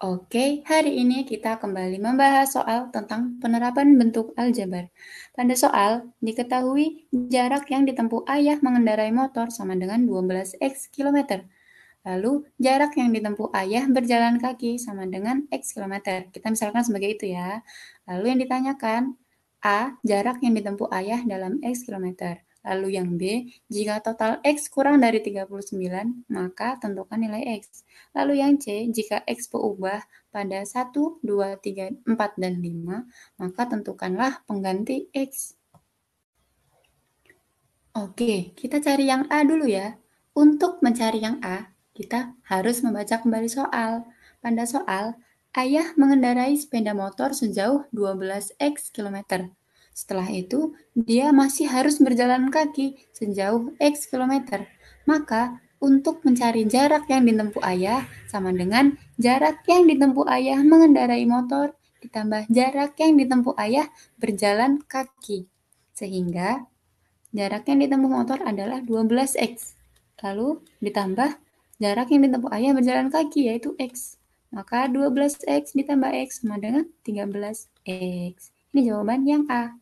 Oke, hari ini kita kembali membahas soal tentang penerapan bentuk aljabar. Pada soal, diketahui jarak yang ditempuh ayah mengendarai motor sama dengan 12x km. Lalu, jarak yang ditempuh ayah berjalan kaki sama dengan x km. Kita misalkan sebagai itu ya. Lalu yang ditanyakan, A, jarak yang ditempuh ayah dalam x kilometer. Lalu yang B, jika total X kurang dari 39, maka tentukan nilai X. Lalu yang C, jika X berubah pada 1, 2, 3, 4, dan 5, maka tentukanlah pengganti X. Oke, kita cari yang A dulu ya. Untuk mencari yang A, kita harus membaca kembali soal. Pada soal, ayah mengendarai sepeda motor sejauh 12x kilometer. Setelah itu, dia masih harus berjalan kaki sejauh X kilometer. Maka, untuk mencari jarak yang ditempuh ayah sama dengan jarak yang ditempuh ayah mengendarai motor ditambah jarak yang ditempuh ayah berjalan kaki. Sehingga jarak yang ditempuh motor adalah 12x. Lalu ditambah jarak yang ditempuh ayah berjalan kaki yaitu x. Maka 12x ditambah x sama dengan 13x. Ini jawaban yang A.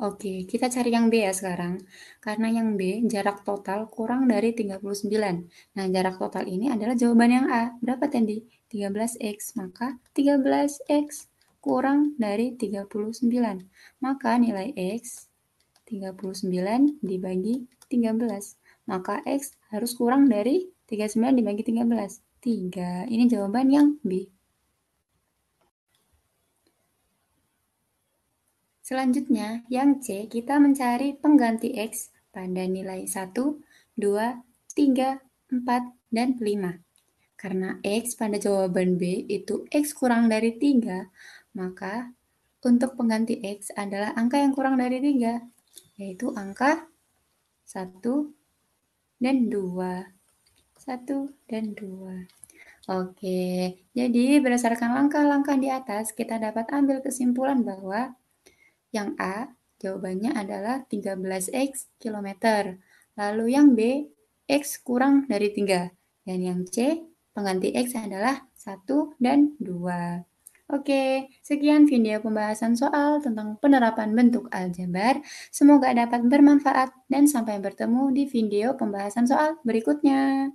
Oke, kita cari yang B ya sekarang. Karena yang B jarak total kurang dari 39. Nah, jarak total ini adalah jawaban yang A. Berapa Tendi? 13X. Maka 13X kurang dari 39. Maka nilai X 39 dibagi 13. Maka X harus kurang dari 39 dibagi 13. 3. Ini jawaban yang B. Selanjutnya, yang C, kita mencari pengganti X pada nilai 1, 2, 3, 4, dan 5. Karena X pada jawaban B itu X kurang dari 3, maka untuk pengganti X adalah angka yang kurang dari 3, yaitu angka 1 dan 2. 1 dan 2. Oke, jadi berdasarkan langkah-langkah di atas, kita dapat ambil kesimpulan bahwa yang A, jawabannya adalah 13X km. Lalu yang B, X kurang dari 3. Dan yang C, pengganti X adalah 1 dan 2. Oke, sekian video pembahasan soal tentang penerapan bentuk aljabar. Semoga dapat bermanfaat dan sampai bertemu di video pembahasan soal berikutnya.